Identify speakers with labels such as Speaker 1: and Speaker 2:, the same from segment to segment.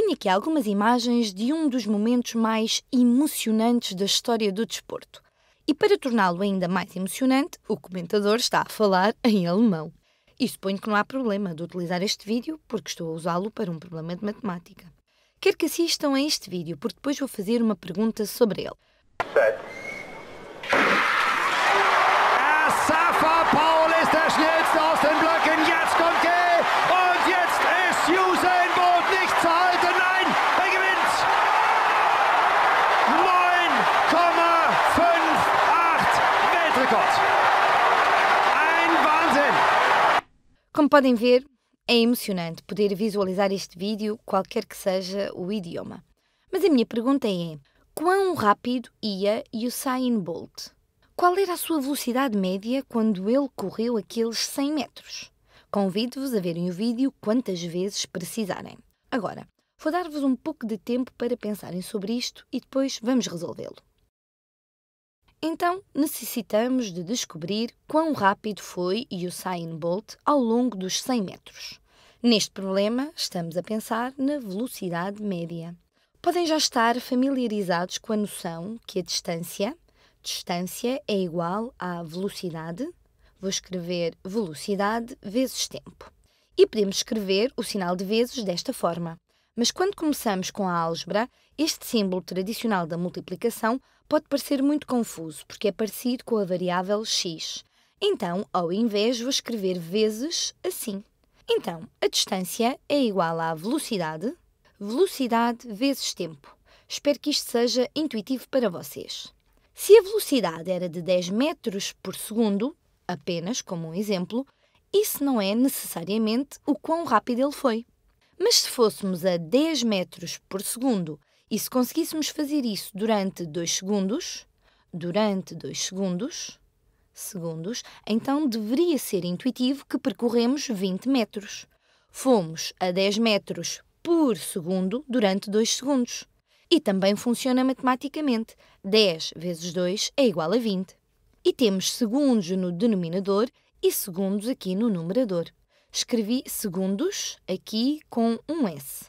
Speaker 1: Tenho aqui algumas imagens de um dos momentos mais emocionantes da história do desporto. E para torná-lo ainda mais emocionante, o comentador está a falar em alemão. E suponho que não há problema de utilizar este vídeo, porque estou a usá-lo para um problema de matemática. Quero que assistam a este vídeo, porque depois vou fazer uma pergunta sobre ele. Safa Paul ist der schnellste aus den Blöcken. Jetzt kommt Gay und jetzt ist Usain Como podem ver, é emocionante poder visualizar este vídeo, qualquer que seja o idioma. Mas a minha pergunta é: quão rápido ia Usain Bolt? Qual era a sua velocidade média quando ele correu aqueles 100 metros? Convido-vos a verem o vídeo quantas vezes precisarem. Agora, vou dar-vos um pouco de tempo para pensarem sobre isto e depois vamos resolvê-lo. Então, necessitamos de descobrir quão rápido foi Usain Bolt ao longo dos 100 metros. Neste problema, estamos a pensar na velocidade média. Podem já estar familiarizados com a noção que a distância, distância é igual à velocidade, vou escrever velocidade vezes tempo. E podemos escrever o sinal de vezes desta forma. Mas quando começamos com a álgebra, este símbolo tradicional da multiplicação pode parecer muito confuso, porque é parecido com a variável x. Então, ao invés, vou escrever vezes assim. Então, a distância é igual à velocidade, velocidade vezes tempo. Espero que isto seja intuitivo para vocês. Se a velocidade era de 10 metros por segundo, apenas como um exemplo, isso não é necessariamente o quão rápido ele foi. Mas se fôssemos a 10 metros por segundo e se conseguíssemos fazer isso durante 2 segundos, durante dois segundos, segundos, então deveria ser intuitivo que percorremos 20 metros. Fomos a 10 metros por segundo durante 2 segundos. E também funciona matematicamente. 10 vezes 2 é igual a 20. E temos segundos no denominador e segundos aqui no numerador. Escrevi segundos aqui com um S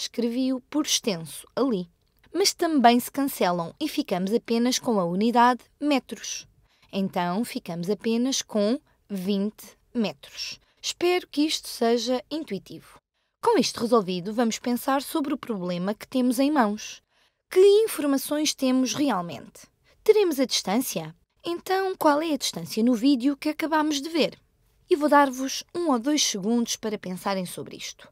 Speaker 1: escrevi-o por extenso ali. Mas também se cancelam e ficamos apenas com a unidade metros. Então ficamos apenas com 20 metros. Espero que isto seja intuitivo. Com isto resolvido, vamos pensar sobre o problema que temos em mãos. Que informações temos realmente? Teremos a distância? Então, qual é a distância no vídeo que acabamos de ver? E vou dar-vos um ou dois segundos para pensarem sobre isto.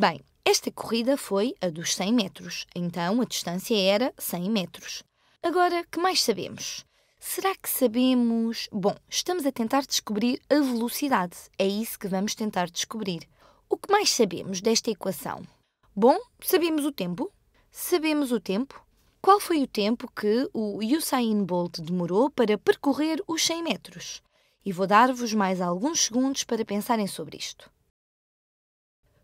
Speaker 1: Bem, esta corrida foi a dos 100 metros, então a distância era 100 metros. Agora, que mais sabemos? Será que sabemos? Bom, estamos a tentar descobrir a velocidade. É isso que vamos tentar descobrir. O que mais sabemos desta equação? Bom, sabemos o tempo. Sabemos o tempo. Qual foi o tempo que o Usain Bolt demorou para percorrer os 100 metros? E vou dar-vos mais alguns segundos para pensarem sobre isto.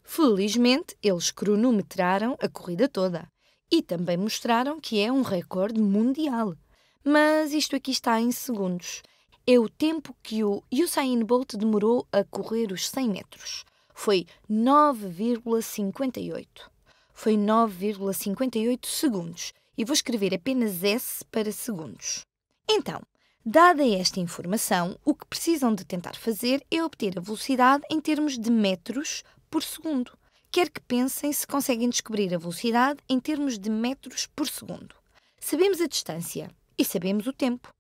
Speaker 1: Felizmente, eles cronometraram a corrida toda e também mostraram que é um recorde mundial. Mas isto aqui está em segundos. É o tempo que o Usain Bolt demorou a correr os 100 metros. Foi 9,58. Foi 9,58 segundos. E vou escrever apenas S para segundos. Então, Dada esta informação, o que precisam de tentar fazer é obter a velocidade em termos de metros por segundo. Quero que pensem se conseguem descobrir a velocidade em termos de metros por segundo. Sabemos a distância e sabemos o tempo.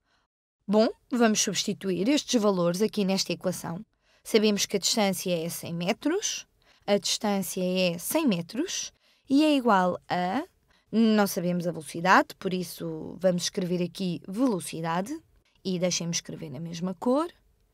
Speaker 1: Bom, vamos substituir estes valores aqui nesta equação. Sabemos que a distância é 100 metros, a distância é 100 metros e é igual a. Não sabemos a velocidade, por isso vamos escrever aqui velocidade e deixemos escrever na mesma cor.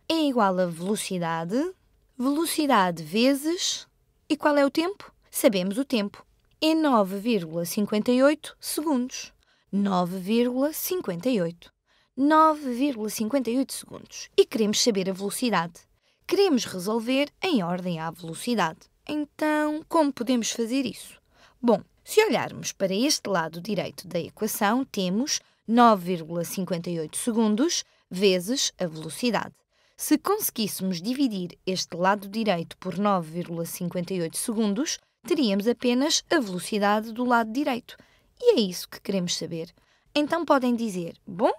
Speaker 1: É igual a velocidade, velocidade vezes e qual é o tempo? Sabemos o tempo. É 9,58 segundos. 9,58. 9,58 segundos. E queremos saber a velocidade. Queremos resolver em ordem à velocidade. Então, como podemos fazer isso? Bom, se olharmos para este lado direito da equação, temos 9,58 segundos vezes a velocidade. Se conseguíssemos dividir este lado direito por 9,58 segundos, teríamos apenas a velocidade do lado direito. E é isso que queremos saber. Então podem dizer, bom,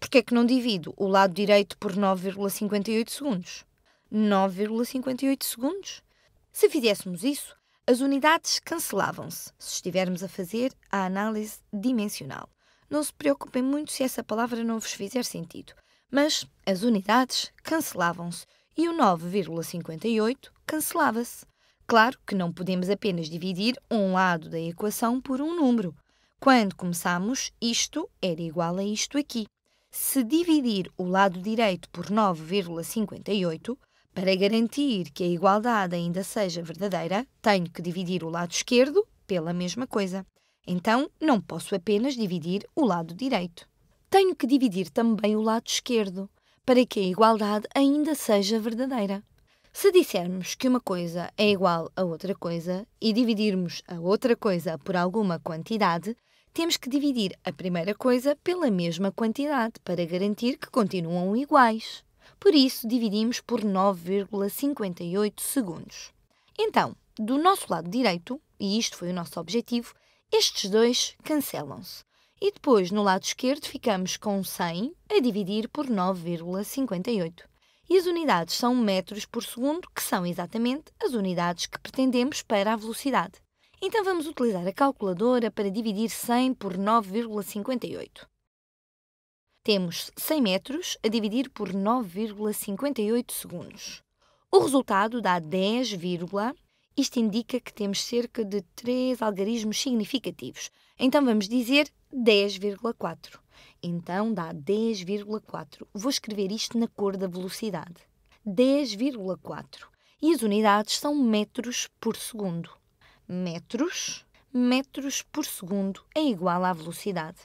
Speaker 1: porque é que não divido o lado direito por 9,58 segundos? 9,58 segundos? Se fizéssemos isso, as unidades cancelavam-se se estivermos a fazer a análise dimensional. Não se preocupem muito se essa palavra não vos fizer sentido. Mas as unidades cancelavam-se e o 9,58 cancelava-se. Claro que não podemos apenas dividir um lado da equação por um número. Quando começamos, isto era igual a isto aqui. Se dividir o lado direito por 9,58, para garantir que a igualdade ainda seja verdadeira, tenho que dividir o lado esquerdo pela mesma coisa. Então, não posso apenas dividir o lado direito tenho que dividir também o lado esquerdo, para que a igualdade ainda seja verdadeira. Se dissermos que uma coisa é igual a outra coisa e dividirmos a outra coisa por alguma quantidade, temos que dividir a primeira coisa pela mesma quantidade para garantir que continuam iguais. Por isso, dividimos por 9,58 segundos. Então, do nosso lado direito, e isto foi o nosso objetivo, estes dois cancelam-se. E depois, no lado esquerdo, ficamos com 100 a dividir por 9,58. E as unidades são metros por segundo, que são exatamente as unidades que pretendemos para a velocidade. Então vamos utilizar a calculadora para dividir 100 por 9,58. Temos 100 metros a dividir por 9,58 segundos. O resultado dá 10,58. Isto indica que temos cerca de 3 algarismos significativos. Então vamos dizer 10,4. Então dá 10,4. Vou escrever isto na cor da velocidade. 10,4. E as unidades são metros por segundo. Metros, metros por segundo é igual à velocidade.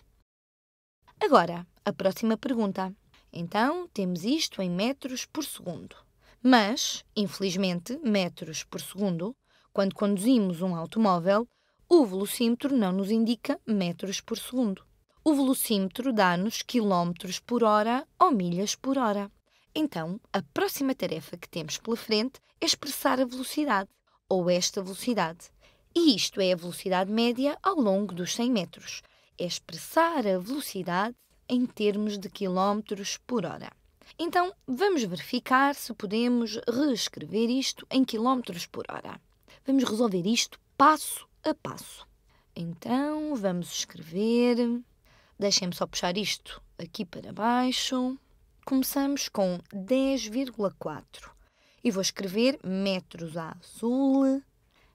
Speaker 1: Agora, a próxima pergunta. Então, temos isto em metros por segundo. Mas, infelizmente, metros por segundo, quando conduzimos um automóvel, o velocímetro não nos indica metros por segundo. O velocímetro dá-nos quilómetros por hora ou milhas por hora. Então, a próxima tarefa que temos pela frente é expressar a velocidade, ou esta velocidade. E isto é a velocidade média ao longo dos 100 metros. É expressar a velocidade em termos de quilómetros por hora. Então, vamos verificar se podemos reescrever isto em quilómetros por hora. Vamos resolver isto passo a passo. Então, vamos escrever. Deixem-me só puxar isto aqui para baixo. Começamos com 10,4 e vou escrever metros a azul,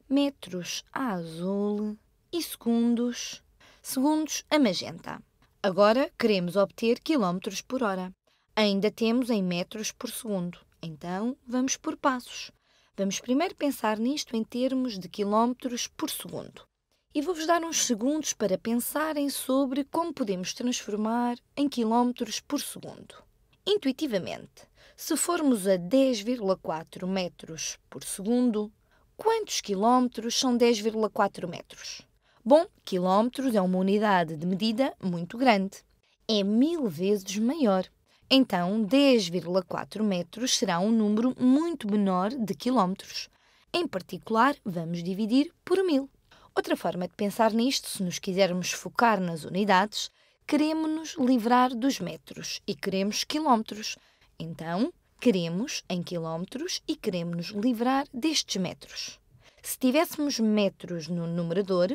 Speaker 1: metros a azul e segundos, segundos a magenta. Agora queremos obter quilómetros por hora. Ainda temos em metros por segundo. Então, vamos por passos. Vamos primeiro pensar nisto em termos de quilómetros por segundo. E vou-vos dar uns segundos para pensarem sobre como podemos transformar em quilómetros por segundo. Intuitivamente, se formos a 10,4 metros por segundo, quantos quilómetros são 10,4 metros? Bom, quilómetros é uma unidade de medida muito grande. É mil vezes maior então, 10,4 metros será um número muito menor de quilómetros. Em particular, vamos dividir por mil. Outra forma de pensar nisto, se nos quisermos focar nas unidades, queremos nos livrar dos metros e queremos quilómetros. Então, queremos em quilómetros e queremos nos livrar destes metros. Se tivéssemos metros no numerador,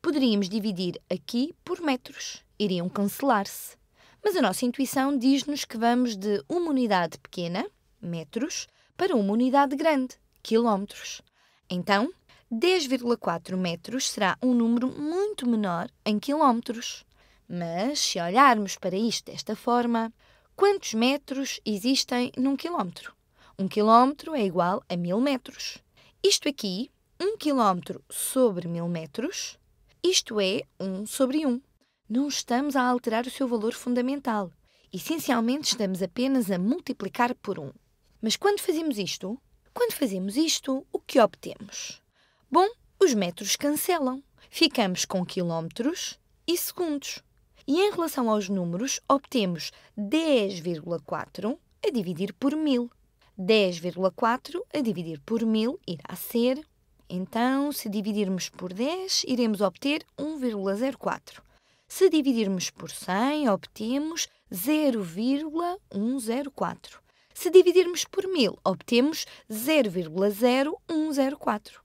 Speaker 1: poderíamos dividir aqui por metros. Iriam cancelar-se. Mas a nossa intuição diz-nos que vamos de uma unidade pequena, metros, para uma unidade grande, quilómetros. Então, 10,4 metros será um número muito menor em quilómetros. Mas, se olharmos para isto desta forma, quantos metros existem num quilómetro? Um quilómetro é igual a mil metros. Isto aqui, um quilómetro sobre mil metros, isto é 1 um sobre 1. Um não estamos a alterar o seu valor fundamental. Essencialmente, estamos apenas a multiplicar por um. Mas quando fazemos isto? Quando fazemos isto, o que obtemos? Bom, os metros cancelam. Ficamos com quilómetros e segundos. E em relação aos números, obtemos 10,4 a dividir por 1000. 10,4 a dividir por 1000 irá ser. Então, se dividirmos por 10, iremos obter 1,04. Se dividirmos por 100, obtemos 0,104. Se dividirmos por 1000, obtemos 0,0104.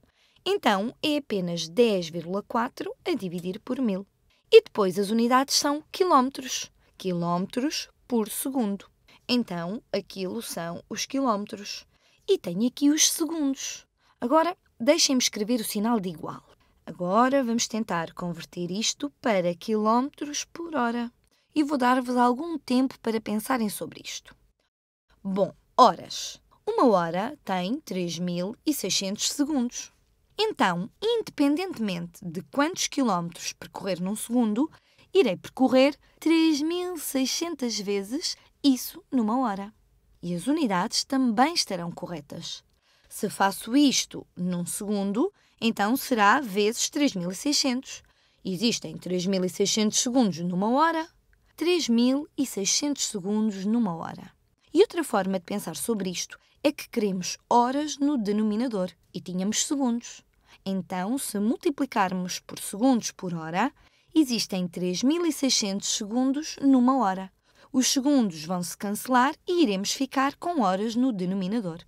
Speaker 1: Então, é apenas 10,4 a dividir por 1000. E depois as unidades são quilómetros. Quilómetros por segundo. Então, aquilo são os quilómetros. E tenho aqui os segundos. Agora, deixem-me escrever o sinal de igual. Agora vamos tentar converter isto para quilómetros por hora e vou dar-vos algum tempo para pensarem sobre isto. Bom, horas. Uma hora tem 3.600 segundos. Então, independentemente de quantos quilómetros percorrer num segundo, irei percorrer 3.600 vezes isso numa hora. E as unidades também estarão corretas. Se faço isto num segundo, então será vezes 3600. Existem 3600 segundos numa hora, 3600 segundos numa hora. E outra forma de pensar sobre isto é que queremos horas no denominador e tínhamos segundos. Então, se multiplicarmos por segundos por hora, existem 3.600 segundos numa hora. Os segundos vão se cancelar e iremos ficar com horas no denominador.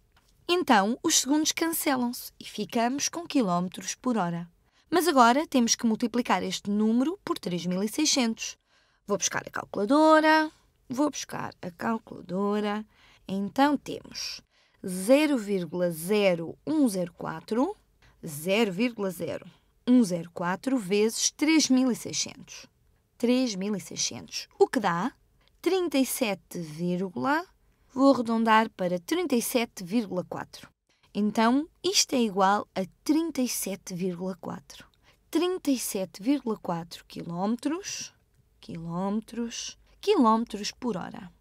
Speaker 1: Então, os segundos cancelam-se e ficamos com quilómetros por hora. Mas agora temos que multiplicar este número por 3600. Vou buscar a calculadora, vou buscar a calculadora. Então temos 0,0104, 0,0104 vezes 3600. 3600, o que dá 37, vou arredondar para 37,4. Então, isto é igual a 37,4. 37,4 quilómetros, quilómetros, quilómetros por hora.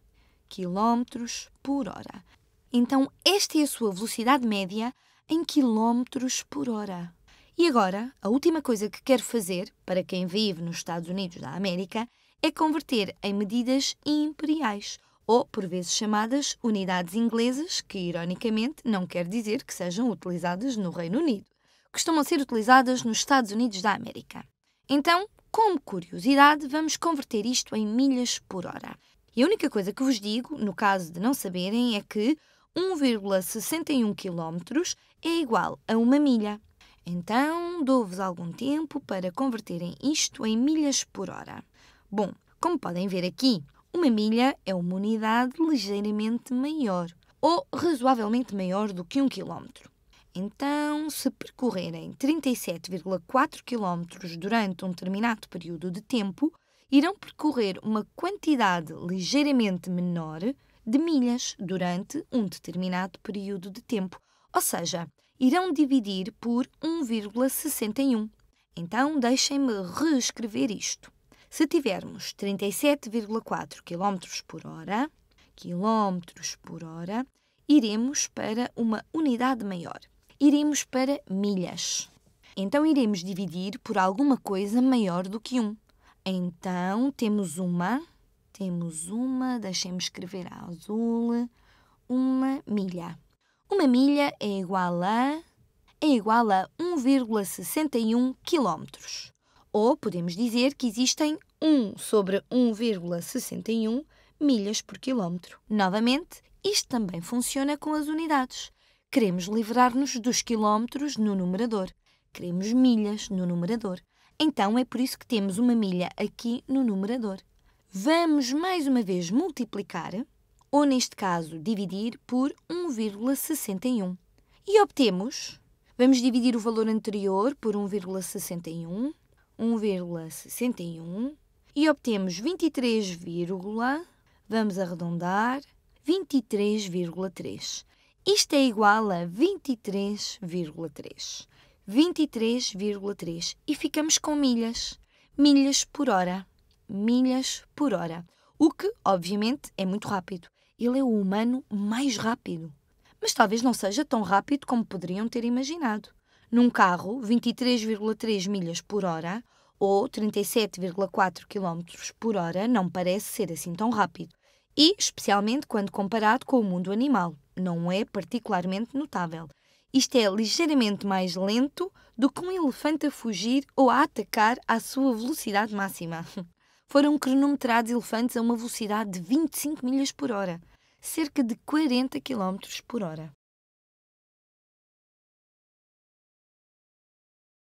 Speaker 1: Quilómetros por hora. Então, esta é a sua velocidade média em quilómetros por hora. E agora, a última coisa que quero fazer, para quem vive nos Estados Unidos da América, é converter em medidas imperiais, ou, por vezes chamadas, unidades inglesas, que, ironicamente, não quer dizer que sejam utilizadas no Reino Unido. Costumam ser utilizadas nos Estados Unidos da América. Então, como curiosidade, vamos converter isto em milhas por hora. E a única coisa que vos digo, no caso de não saberem, é que 1,61 km é igual a uma milha. Então, dou-vos algum tempo para converterem isto em milhas por hora. Bom, como podem ver aqui, uma milha é uma unidade ligeiramente maior ou razoavelmente maior do que um quilómetro. Então, se percorrerem 37,4 quilómetros durante um determinado período de tempo, irão percorrer uma quantidade ligeiramente menor de milhas durante um determinado período de tempo, ou seja, irão dividir por 1,61. Então, deixem-me reescrever isto. Se tivermos 37,4 km por hora, km por hora, iremos para uma unidade maior. Iremos para milhas. Então iremos dividir por alguma coisa maior do que 1. Um. Então temos uma, temos uma, deixemos escrever a azul, uma milha. Uma milha é igual a é igual a 1,61 quilómetros. Ou podemos dizer que existem 1 sobre 1,61 milhas por quilómetro. Novamente, isto também funciona com as unidades. Queremos livrar-nos dos quilómetros no numerador. Queremos milhas no numerador. Então é por isso que temos uma milha aqui no numerador. Vamos mais uma vez multiplicar, ou neste caso dividir, por 1,61. E obtemos. Vamos dividir o valor anterior por 1,61 1,61 e obtemos 23, vamos arredondar, 23,3. Isto é igual a 23,3. 23,3 e ficamos com milhas. Milhas por hora. Milhas por hora. O que, obviamente, é muito rápido. Ele é o humano mais rápido. Mas talvez não seja tão rápido como poderiam ter imaginado num carro 23,3 milhas por hora ou 37,4 km por hora não parece ser assim tão rápido, e especialmente quando comparado com o mundo animal, não é particularmente notável. Isto é ligeiramente mais lento do que um elefante a fugir ou a atacar à sua velocidade máxima. Foram cronometrados elefantes a uma velocidade de 25 milhas por hora, cerca de 40 km por hora.